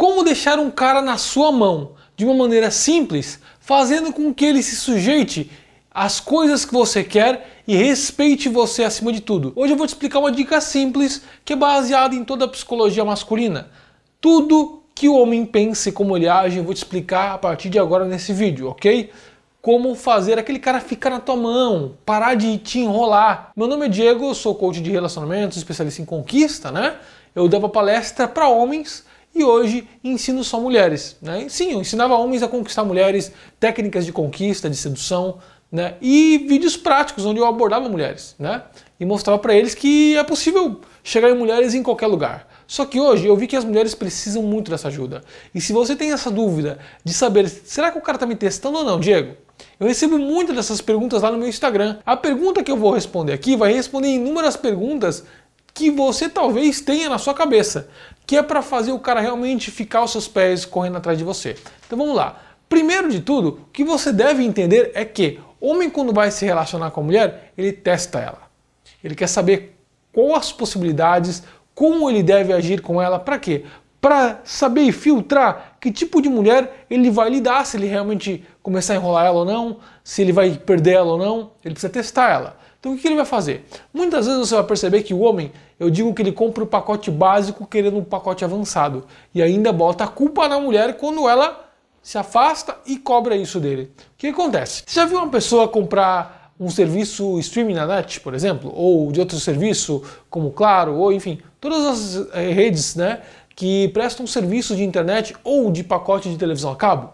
Como deixar um cara na sua mão de uma maneira simples, fazendo com que ele se sujeite às coisas que você quer e respeite você acima de tudo. Hoje eu vou te explicar uma dica simples que é baseada em toda a psicologia masculina. Tudo que o homem pensa e como ele age, eu vou te explicar a partir de agora nesse vídeo, ok? Como fazer aquele cara ficar na tua mão, parar de te enrolar. Meu nome é Diego, sou coach de relacionamentos, especialista em conquista, né? Eu dava palestra para homens e hoje ensino só mulheres. Né? sim, eu ensinava homens a conquistar mulheres, técnicas de conquista, de sedução, né? e vídeos práticos onde eu abordava mulheres né? e mostrava para eles que é possível chegar em mulheres em qualquer lugar. Só que hoje eu vi que as mulheres precisam muito dessa ajuda. E se você tem essa dúvida de saber, será que o cara está me testando ou não, Diego? Eu recebo muitas dessas perguntas lá no meu Instagram. A pergunta que eu vou responder aqui vai responder inúmeras perguntas que você talvez tenha na sua cabeça, que é para fazer o cara realmente ficar os seus pés correndo atrás de você. Então vamos lá. Primeiro de tudo, o que você deve entender é que homem quando vai se relacionar com a mulher, ele testa ela. Ele quer saber quais as possibilidades, como ele deve agir com ela, para quê? Para saber e filtrar que tipo de mulher ele vai lidar, se ele realmente começar a enrolar ela ou não, se ele vai perder ela ou não, ele precisa testar ela. Então o que ele vai fazer? Muitas vezes você vai perceber que o homem, eu digo que ele compra o pacote básico querendo um pacote avançado e ainda bota a culpa na mulher quando ela se afasta e cobra isso dele. O que acontece? Você já viu uma pessoa comprar um serviço streaming na net, por exemplo, ou de outro serviço como Claro, ou enfim, todas as eh, redes, né, que prestam serviço de internet ou de pacote de televisão a cabo?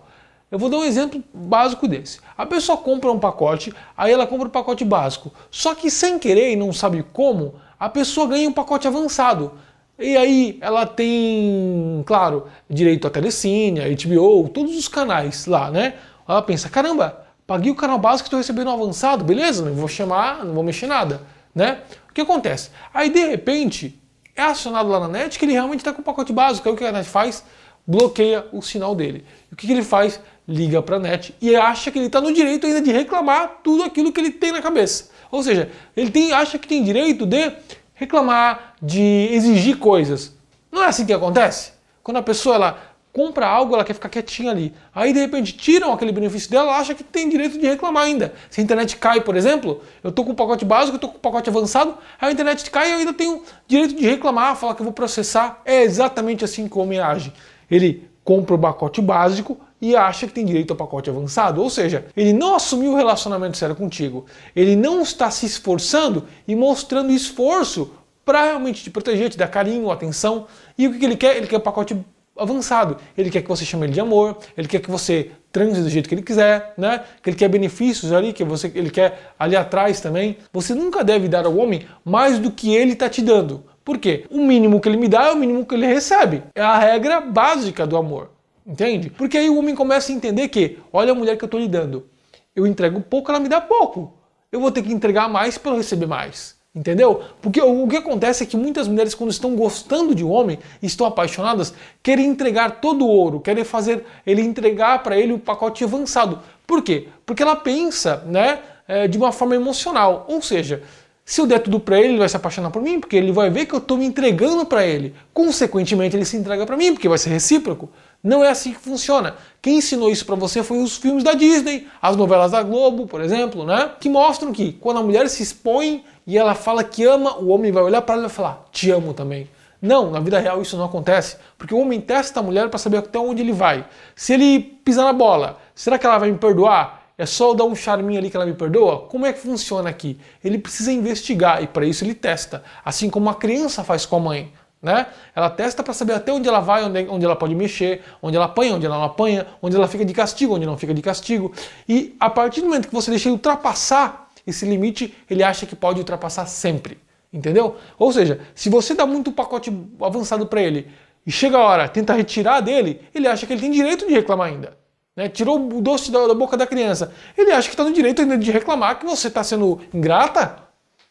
Eu vou dar um exemplo básico desse. A pessoa compra um pacote, aí ela compra o um pacote básico. Só que sem querer e não sabe como, a pessoa ganha um pacote avançado. E aí ela tem, claro, direito à telecine, a HBO, todos os canais lá, né? Ela pensa, caramba, paguei o canal básico e estou recebendo um avançado, beleza, não vou chamar, não vou mexer nada, né? O que acontece? Aí de repente é acionado lá na net que ele realmente está com o pacote básico, aí é o que a net faz? Bloqueia o sinal dele. E o que, que ele faz? liga para a NET e acha que ele está no direito ainda de reclamar tudo aquilo que ele tem na cabeça. Ou seja, ele tem, acha que tem direito de reclamar, de exigir coisas. Não é assim que acontece? Quando a pessoa ela compra algo, ela quer ficar quietinha ali. Aí de repente tiram aquele benefício dela, ela acha que tem direito de reclamar ainda. Se a internet cai, por exemplo, eu estou com o pacote básico, eu estou com o pacote avançado, aí a internet cai e eu ainda tenho direito de reclamar, falar que eu vou processar. É exatamente assim que o homem age. Ele compra o pacote básico, e acha que tem direito ao pacote avançado. Ou seja, ele não assumiu o relacionamento sério contigo, ele não está se esforçando e mostrando esforço para realmente te proteger, te dar carinho, atenção. E o que ele quer? Ele quer o pacote avançado. Ele quer que você chame ele de amor, ele quer que você transe do jeito que ele quiser, né? Que ele quer benefícios ali, que você, ele quer ali atrás também. Você nunca deve dar ao homem mais do que ele está te dando. Por quê? O mínimo que ele me dá é o mínimo que ele recebe. É a regra básica do amor. Entende? Porque aí o homem começa a entender que, olha a mulher que eu estou lidando. Eu entrego pouco, ela me dá pouco. Eu vou ter que entregar mais para eu receber mais. Entendeu? Porque o que acontece é que muitas mulheres, quando estão gostando de um homem, estão apaixonadas, querem entregar todo o ouro, querem fazer ele entregar para ele o pacote avançado. Por quê? Porque ela pensa né, é, de uma forma emocional. Ou seja, se eu der tudo para ele, ele vai se apaixonar por mim, porque ele vai ver que eu estou me entregando para ele. Consequentemente, ele se entrega para mim, porque vai ser recíproco. Não é assim que funciona. Quem ensinou isso para você foi os filmes da Disney, as novelas da Globo, por exemplo, né? Que mostram que quando a mulher se expõe e ela fala que ama, o homem vai olhar para ela e falar: "Te amo também". Não, na vida real isso não acontece, porque o homem testa a mulher para saber até onde ele vai. Se ele pisar na bola, será que ela vai me perdoar? É só eu dar um charminho ali que ela me perdoa? Como é que funciona aqui? Ele precisa investigar e para isso ele testa, assim como a criança faz com a mãe. Né? Ela testa para saber até onde ela vai, onde, onde ela pode mexer, onde ela apanha, onde ela não apanha, onde ela fica de castigo, onde não fica de castigo. E a partir do momento que você deixa ele ultrapassar esse limite, ele acha que pode ultrapassar sempre. Entendeu? Ou seja, se você dá muito pacote avançado para ele e chega a hora, tenta retirar dele, ele acha que ele tem direito de reclamar ainda. Né? Tirou o doce da, da boca da criança. Ele acha que está no direito ainda de reclamar que você está sendo ingrata,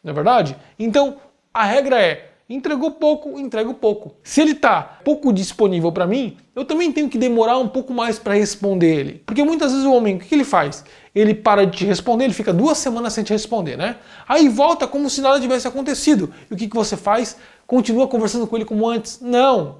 não é verdade? Então, a regra é: entregou pouco, entrego pouco. Se ele está pouco disponível para mim, eu também tenho que demorar um pouco mais para responder ele. Porque muitas vezes o homem, o que ele faz? Ele para de te responder, ele fica duas semanas sem te responder, né? Aí volta como se nada tivesse acontecido. E o que, que você faz? Continua conversando com ele como antes. Não!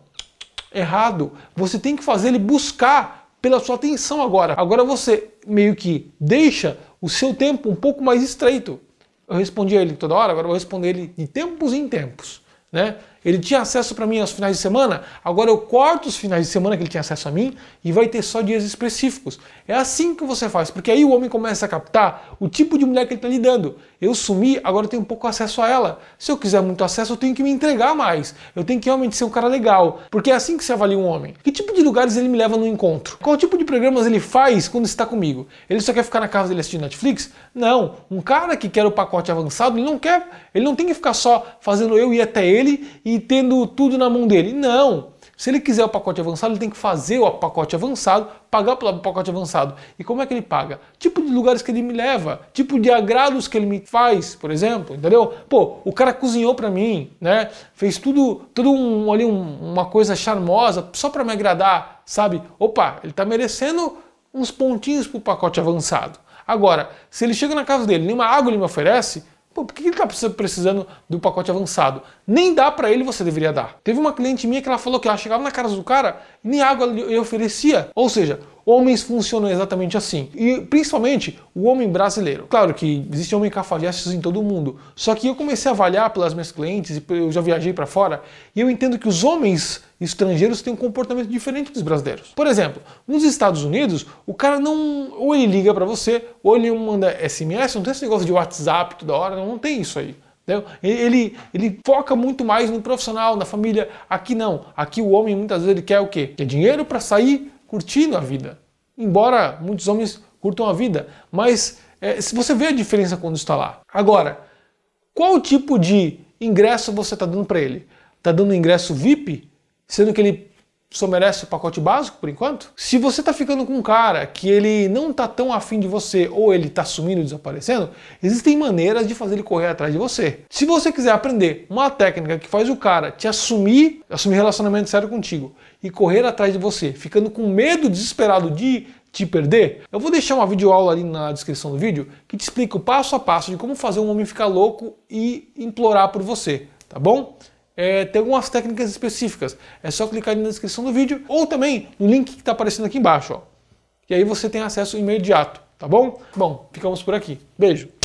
Errado. Você tem que fazer ele buscar pela sua atenção agora. Agora você meio que deixa o seu tempo um pouco mais estreito. Eu respondia ele toda hora, agora eu vou responder ele de tempos em tempos, né? Ele tinha acesso para mim aos finais de semana, agora eu corto os finais de semana que ele tinha acesso a mim e vai ter só dias específicos. É assim que você faz, porque aí o homem começa a captar o tipo de mulher que ele está lidando. Eu sumi, agora eu tenho pouco acesso a ela. Se eu quiser muito acesso, eu tenho que me entregar mais. Eu tenho que realmente ser um cara legal, porque é assim que se avalia um homem. Que tipo de lugares ele me leva no encontro? Qual tipo de programas ele faz quando está comigo? Ele só quer ficar na casa dele assistindo Netflix? Não. Um cara que quer o pacote avançado, ele não quer, ele não tem que ficar só fazendo eu ir até ele e tendo tudo na mão dele. Não! Se ele quiser o pacote avançado, ele tem que fazer o pacote avançado, pagar pelo pacote avançado. E como é que ele paga? Tipo de lugares que ele me leva, tipo de agrados que ele me faz, por exemplo, entendeu? Pô, o cara cozinhou para mim, né? Fez tudo, tudo um, ali um, uma coisa charmosa só para me agradar, sabe? Opa, ele tá merecendo uns pontinhos pro pacote avançado. Agora, se ele chega na casa dele, nenhuma água ele me oferece, Pô, por que ele está precisando do pacote avançado? Nem dá para ele você deveria dar. Teve uma cliente minha que ela falou que ela chegava na casa do cara e nem água eu oferecia. Ou seja, Homens funcionam exatamente assim. E principalmente o homem brasileiro. Claro que existe homem cafajestes em todo mundo. Só que eu comecei a avaliar pelas minhas clientes, e eu já viajei para fora, e eu entendo que os homens estrangeiros têm um comportamento diferente dos brasileiros. Por exemplo, nos Estados Unidos, o cara não. Ou ele liga para você, ou ele manda SMS, não tem esse negócio de WhatsApp toda hora, não tem isso aí. Ele, ele foca muito mais no profissional, na família. Aqui não. Aqui o homem muitas vezes ele quer o quê? Quer dinheiro para sair, curtindo a vida. Embora muitos homens curtam a vida, mas é, se você vê a diferença quando está lá. Agora, qual tipo de ingresso você está dando para ele? Está dando ingresso VIP, sendo que ele só merece o pacote básico por enquanto? Se você tá ficando com um cara que ele não tá tão afim de você ou ele tá sumindo desaparecendo, existem maneiras de fazer ele correr atrás de você. Se você quiser aprender uma técnica que faz o cara te assumir, assumir relacionamento sério contigo e correr atrás de você, ficando com medo desesperado de te perder, eu vou deixar uma videoaula ali na descrição do vídeo que te explica o passo a passo de como fazer um homem ficar louco e implorar por você, tá bom? É, tem algumas técnicas específicas. É só clicar na descrição do vídeo ou também no link que está aparecendo aqui embaixo. Ó. E aí você tem acesso imediato, tá bom? Bom, ficamos por aqui. Beijo!